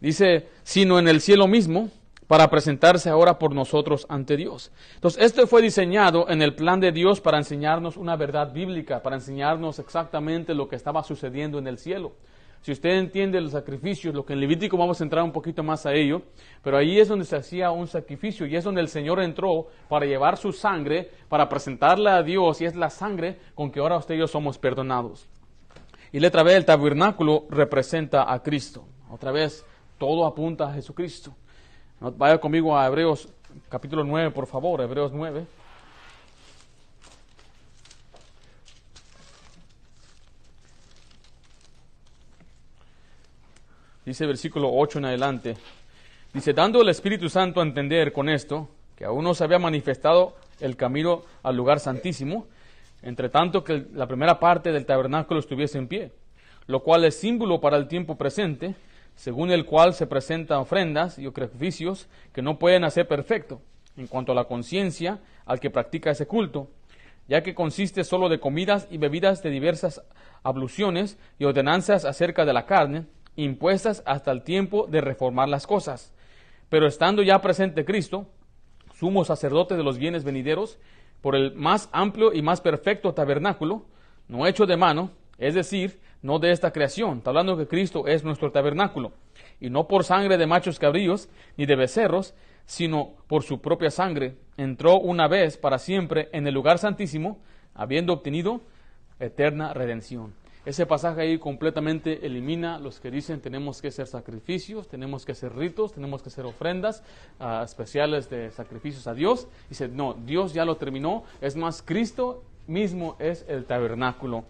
Dice, sino en el cielo mismo, para presentarse ahora por nosotros ante Dios. Entonces, esto fue diseñado en el plan de Dios para enseñarnos una verdad bíblica, para enseñarnos exactamente lo que estaba sucediendo en el cielo. Si usted entiende los sacrificios, lo que en Levítico vamos a entrar un poquito más a ello, pero ahí es donde se hacía un sacrificio y es donde el Señor entró para llevar su sangre, para presentarla a Dios y es la sangre con que ahora usted y yo somos perdonados. Y letra B, el tabernáculo representa a Cristo. Otra vez, todo apunta a Jesucristo. Vaya conmigo a Hebreos capítulo 9, por favor, Hebreos 9. Dice versículo 8 en adelante. Dice, dando el Espíritu Santo a entender con esto, que aún no se había manifestado el camino al lugar santísimo, entre tanto que la primera parte del tabernáculo estuviese en pie, lo cual es símbolo para el tiempo presente, según el cual se presentan ofrendas y sacrificios que no pueden hacer perfecto en cuanto a la conciencia al que practica ese culto, ya que consiste solo de comidas y bebidas de diversas abluciones y ordenanzas acerca de la carne, impuestas hasta el tiempo de reformar las cosas. Pero estando ya presente Cristo, sumo sacerdote de los bienes venideros, por el más amplio y más perfecto tabernáculo, no hecho de mano, es decir, no de esta creación. Está hablando que Cristo es nuestro tabernáculo, y no por sangre de machos cabríos ni de becerros, sino por su propia sangre. Entró una vez para siempre en el lugar santísimo, habiendo obtenido eterna redención. Ese pasaje ahí completamente elimina los que dicen tenemos que hacer sacrificios, tenemos que hacer ritos, tenemos que hacer ofrendas ah, especiales de sacrificios a Dios. Dice, no, Dios ya lo terminó. Es más, Cristo mismo es el tabernáculo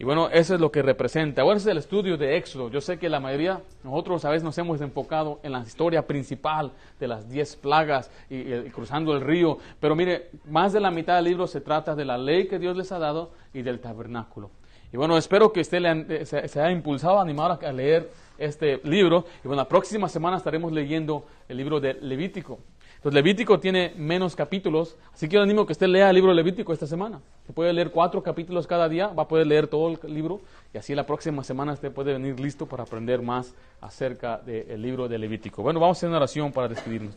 y bueno, eso es lo que representa. Ahora es el estudio de Éxodo. Yo sé que la mayoría, nosotros a veces nos hemos enfocado en la historia principal de las diez plagas y, cruzando el río. Pero mire, más de la mitad del libro se trata de la ley que Dios les ha dado y del tabernáculo. Y bueno, espero que usted le, eh, se, haya impulsado, animado a leer este libro. Y bueno, la próxima semana estaremos leyendo el libro de Levítico. Entonces Levítico tiene menos capítulos, así que yo animo que usted lea el libro de Levítico esta semana. Se puede leer cuatro capítulos cada día, va a poder leer todo el libro y así la próxima semana usted puede venir listo para aprender más acerca del libro de Levítico. Bueno, vamos a hacer una oración para despedirnos.